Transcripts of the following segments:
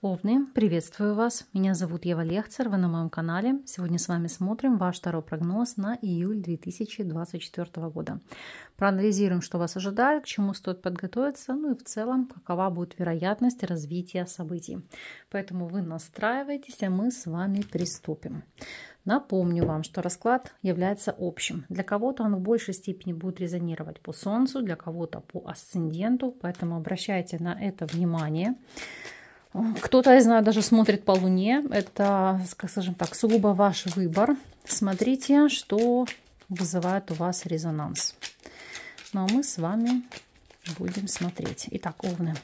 Овны, приветствую вас. Меня зовут Ева Лехцер, вы на моем канале. Сегодня с вами смотрим ваш второй прогноз на июль 2024 года. Проанализируем, что вас ожидает, к чему стоит подготовиться, ну и в целом, какова будет вероятность развития событий. Поэтому вы настраивайтесь, а мы с вами приступим. Напомню вам, что расклад является общим. Для кого-то он в большей степени будет резонировать по Солнцу, для кого-то по асценденту, поэтому обращайте на это внимание. Кто-то, я знаю, даже смотрит по Луне. Это, скажем так, сугубо ваш выбор. Смотрите, что вызывает у вас резонанс. Ну, а мы с вами будем смотреть. Итак, Овны,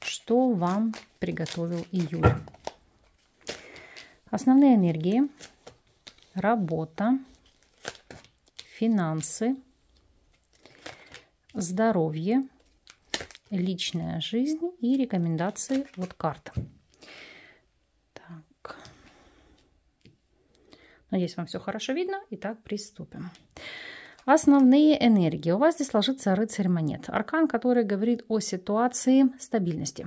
что вам приготовил июль? Основные энергии, работа, финансы, здоровье, личная жизнь и рекомендации от карт. Так. Надеюсь, вам все хорошо видно. Итак, приступим. Основные энергии. У вас здесь ложится рыцарь монет. Аркан, который говорит о ситуации стабильности.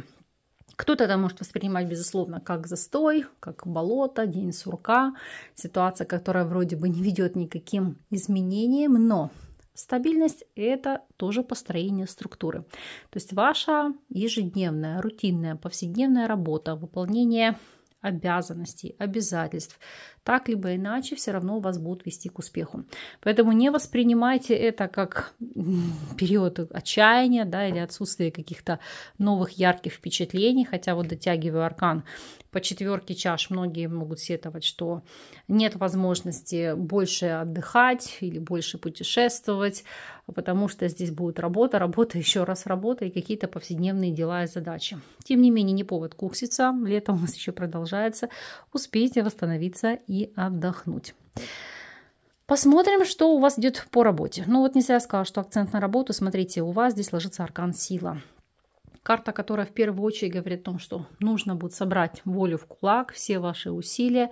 Кто-то это может воспринимать, безусловно, как застой, как болото, день сурка, ситуация, которая вроде бы не ведет никаким изменениям, но Стабильность – это тоже построение структуры. То есть ваша ежедневная, рутинная, повседневная работа, выполнение обязанностей, обязательств так либо иначе все равно вас будут вести к успеху. Поэтому не воспринимайте это как период отчаяния да, или отсутствие каких-то новых ярких впечатлений, хотя вот дотягиваю аркан по четверке чаш, многие могут сетовать, что нет возможности больше отдыхать или больше путешествовать, потому что здесь будет работа, работа, еще раз работа и какие-то повседневные дела и задачи. Тем не менее, не повод кукситься, лето у нас еще продолжается, успейте восстановиться и и отдохнуть. Посмотрим, что у вас идет по работе. Ну вот не зря сказала, что акцент на работу. Смотрите, у вас здесь ложится аркан сила. Карта, которая в первую очередь говорит о том, что нужно будет собрать волю в кулак, все ваши усилия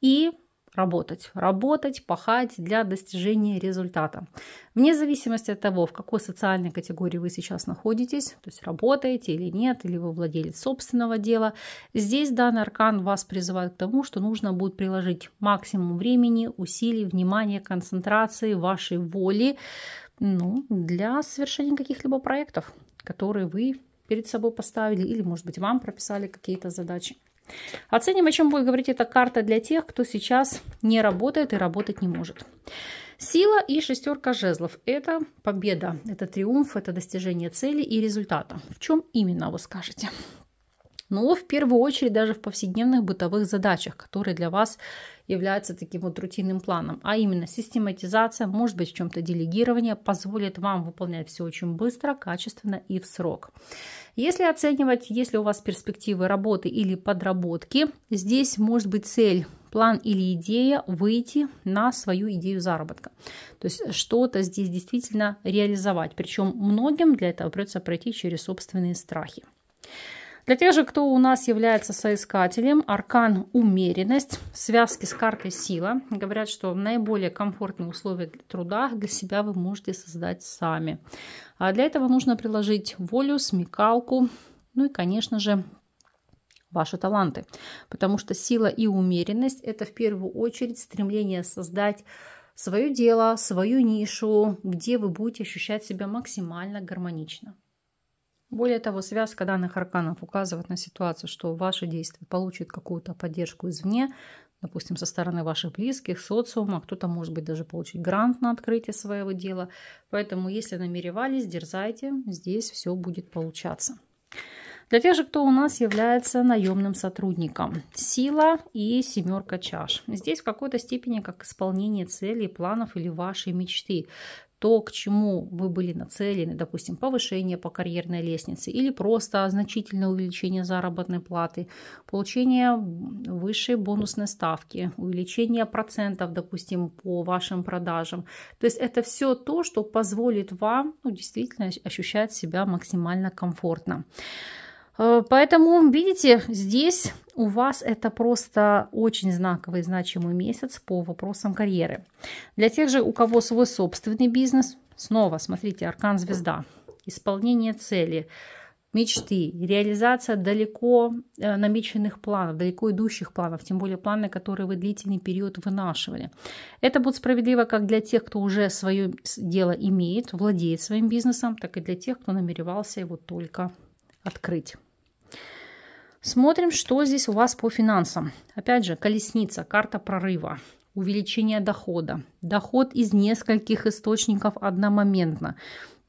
и работать. Работать, пахать для достижения результата. Вне зависимости от того, в какой социальной категории вы сейчас находитесь, то есть работаете или нет, или вы владелец собственного дела, здесь данный аркан вас призывает к тому, что нужно будет приложить максимум времени, усилий, внимания, концентрации, вашей воли ну, для совершения каких-либо проектов, которые вы перед собой поставили или, может быть, вам прописали какие-то задачи. Оценим, о чем будет говорить эта карта для тех, кто сейчас не работает и работать не может. Сила и шестерка жезлов – это победа, это триумф, это достижение цели и результата. В чем именно вы скажете? но в первую очередь даже в повседневных бытовых задачах, которые для вас являются таким вот рутинным планом. А именно систематизация, может быть в чем-то делегирование, позволит вам выполнять все очень быстро, качественно и в срок. Если оценивать, если у вас перспективы работы или подработки, здесь может быть цель план или идея выйти на свою идею заработка. То есть что-то здесь действительно реализовать. Причем многим для этого придется пройти через собственные страхи. Для тех же, кто у нас является соискателем, аркан «Умеренность» в связке с картой «Сила». Говорят, что наиболее комфортные условия труда для себя вы можете создать сами. А для этого нужно приложить волю, смекалку, ну и, конечно же, ваши таланты. Потому что сила и умеренность – это в первую очередь стремление создать свое дело, свою нишу, где вы будете ощущать себя максимально гармонично. Более того, связка данных арканов указывает на ситуацию, что ваши действия получат какую-то поддержку извне, допустим, со стороны ваших близких, социума, кто-то может быть даже получить грант на открытие своего дела. Поэтому, если намеревались, дерзайте, здесь все будет получаться. Для тех же, кто у нас является наемным сотрудником. Сила и семерка чаш. Здесь в какой-то степени как исполнение целей, планов или вашей мечты то, к чему вы были нацелены, допустим, повышение по карьерной лестнице или просто значительное увеличение заработной платы, получение высшей бонусной ставки, увеличение процентов, допустим, по вашим продажам. То есть это все то, что позволит вам ну, действительно ощущать себя максимально комфортно. Э, поэтому, видите, здесь у вас это просто очень знаковый, значимый месяц по вопросам карьеры. Для тех же, у кого свой собственный бизнес, снова, смотрите, аркан звезда, исполнение цели, мечты, реализация далеко э, намеченных планов, далеко идущих планов, тем более планы, которые вы длительный период вынашивали. Это будет справедливо как для тех, кто уже свое дело имеет, владеет своим бизнесом, так и для тех, кто намеревался его только открыть. Смотрим, что здесь у вас по финансам. Опять же, колесница, карта прорыва, увеличение дохода, доход из нескольких источников одномоментно.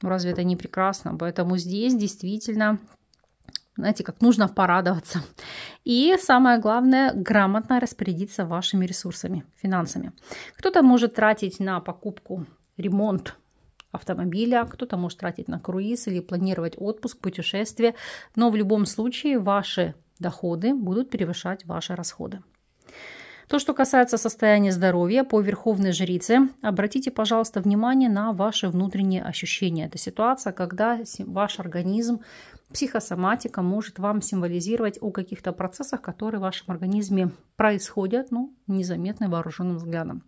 Ну, разве это не прекрасно? Поэтому здесь действительно, знаете, как нужно порадоваться. И самое главное, грамотно распорядиться вашими ресурсами, финансами. Кто-то может тратить на покупку, ремонт, автомобиля, кто-то может тратить на круиз или планировать отпуск, путешествие, но в любом случае ваши доходы будут превышать ваши расходы. То, что касается состояния здоровья по верховной жрице, обратите, пожалуйста, внимание на ваши внутренние ощущения. Это ситуация, когда ваш организм, психосоматика может вам символизировать о каких-то процессах, которые в вашем организме происходят, ну, незаметны вооруженным взглядом.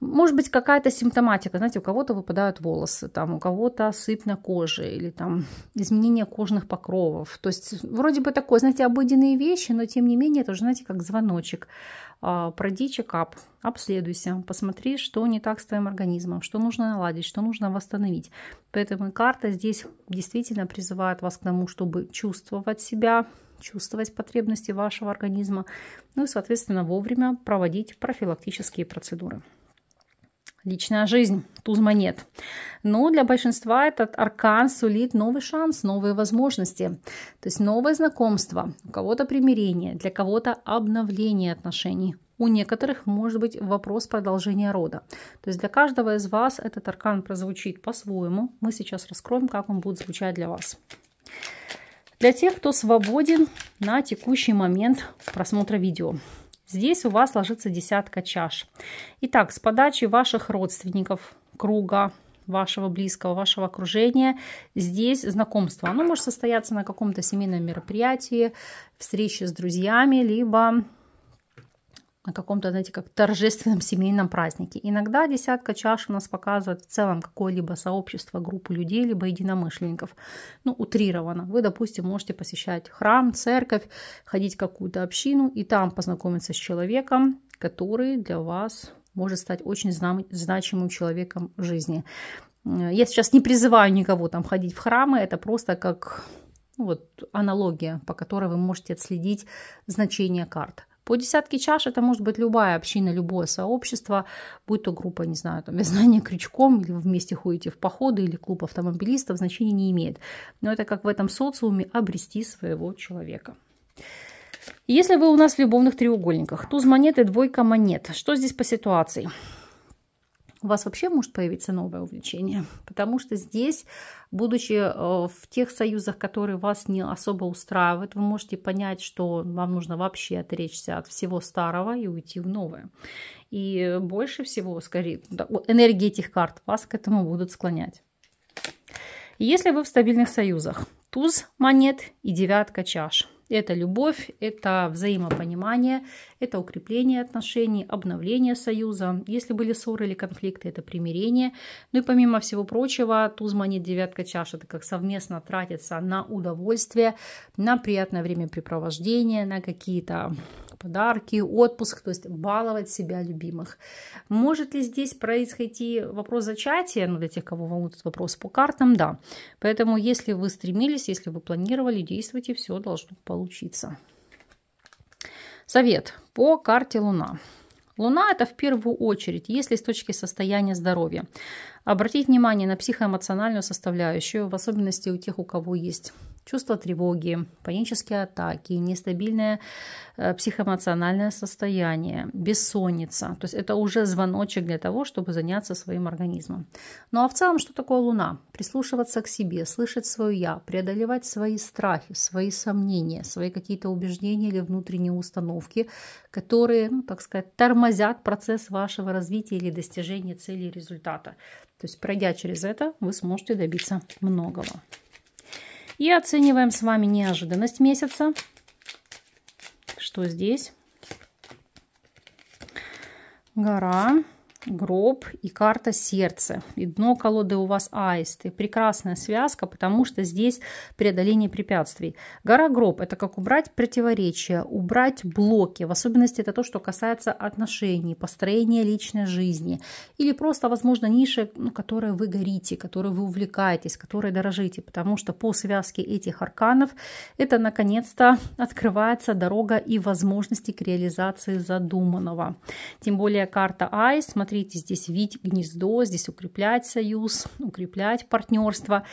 Может быть, какая-то симптоматика. Знаете, у кого-то выпадают волосы, там, у кого-то сыпь на коже или там изменение кожных покровов. То есть вроде бы такое, знаете, обыденные вещи, но тем не менее это уже, знаете, как звоночек. А, Пройди чекап, обследуйся, посмотри, что не так с твоим организмом, что нужно наладить, что нужно восстановить. Поэтому карта здесь действительно призывает вас к тому, чтобы чувствовать себя, чувствовать потребности вашего организма, ну и, соответственно, вовремя проводить профилактические процедуры личная жизнь, туз монет. Но для большинства этот аркан сулит новый шанс, новые возможности, то есть новые знакомства, у кого-то примирение, для кого-то обновление отношений. У некоторых может быть вопрос продолжения рода. То есть для каждого из вас этот аркан прозвучит по-своему. Мы сейчас раскроем, как он будет звучать для вас. Для тех, кто свободен на текущий момент просмотра видео – Здесь у вас ложится десятка чаш. Итак, с подачи ваших родственников, круга, вашего близкого, вашего окружения. Здесь знакомство. Оно может состояться на каком-то семейном мероприятии, встрече с друзьями, либо на каком-то, знаете, как торжественном семейном празднике. Иногда десятка чаш у нас показывает в целом какое-либо сообщество, группу людей, либо единомышленников. Ну, утрированно. Вы, допустим, можете посещать храм, церковь, ходить в какую-то общину и там познакомиться с человеком, который для вас может стать очень значимым человеком в жизни. Э, я сейчас не призываю никого там ходить в храмы, это просто как ну, вот, аналогия, по которой вы можете отследить значение карт. По десятке чаш это может быть любая община, любое сообщество, будь то группа, не знаю, там, знание крючком, или вы вместе ходите в походы, или клуб автомобилистов, значения не имеет. Но это как в этом социуме обрести своего человека. Если вы у нас в любовных треугольниках, туз монеты, двойка монет, что здесь по ситуации? у вас вообще может появиться новое увлечение, потому что здесь, будучи э, в тех союзах, которые вас не особо устраивают, вы можете понять, что вам нужно вообще отречься от всего старого и уйти в новое. И больше всего, скорее, энергии этих карт вас к этому будут склонять. Если вы в стабильных союзах, туз монет и девятка чаш – это любовь, это взаимопонимание, это укрепление отношений, обновление союза. Если были ссоры или конфликты, это примирение. Ну и помимо всего прочего, туз монет девятка чаш, это как совместно тратится на удовольствие, на приятное времяпрепровождение, на какие-то подарки, отпуск, то есть баловать себя любимых. Может ли здесь произойти вопрос зачатия, ну, для тех, кого волнует этот вопрос по картам, да. Поэтому, если вы стремились, если вы планировали, действуйте, все должно получиться. Совет по карте Луна. Луна – это в первую очередь, если с точки состояния здоровья. Обратить внимание на психоэмоциональную составляющую, в особенности у тех, у кого есть чувство тревоги, панические атаки, нестабильное э, психоэмоциональное состояние, бессонница. То есть это уже звоночек для того, чтобы заняться своим организмом. Ну а в целом, что такое Луна? Прислушиваться к себе, слышать свое «я», преодолевать свои страхи, свои сомнения, свои какие-то убеждения или внутренние установки, которые, ну, так сказать, тормозят процесс вашего развития или достижения цели и результата. То есть, пройдя через это, вы сможете добиться многого. И оцениваем с вами неожиданность месяца. Что здесь? Гора. Гора гроб и карта сердца. И дно колоды у вас аисты. Прекрасная связка, потому что здесь преодоление препятствий. Гора гроб – это как убрать противоречия, убрать блоки. В особенности это то, что касается отношений, построения личной жизни. Или просто, возможно, ниши, ну, которые вы горите, которые вы увлекаетесь, которые дорожите. Потому что по связке этих арканов это, наконец-то, открывается дорога и возможности к реализации задуманного. Тем более карта аист смотрите, смотрите, здесь видеть гнездо, здесь укреплять союз, укреплять партнерство.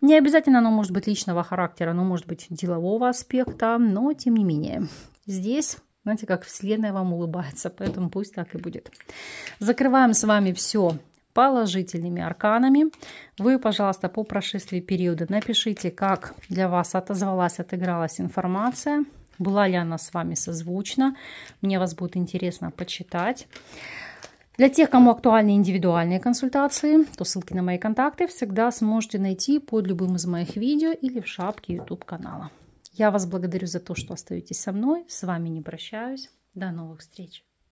Не обязательно оно может быть личного характера, оно может быть делового аспекта, но тем не менее. Здесь знаете, как Вселенная вам улыбается, поэтому пусть так и будет. Закрываем с вами все положительными арканами. Вы, пожалуйста, по прошествии периода напишите, как для вас отозвалась, отыгралась информация, была ли она с вами созвучна. Мне вас будет интересно почитать. Для тех, кому актуальны индивидуальные консультации, то ссылки на мои контакты всегда сможете найти под любым из моих видео или в шапке YouTube канала. Я вас благодарю за то, что остаетесь со мной. С вами не прощаюсь. До новых встреч!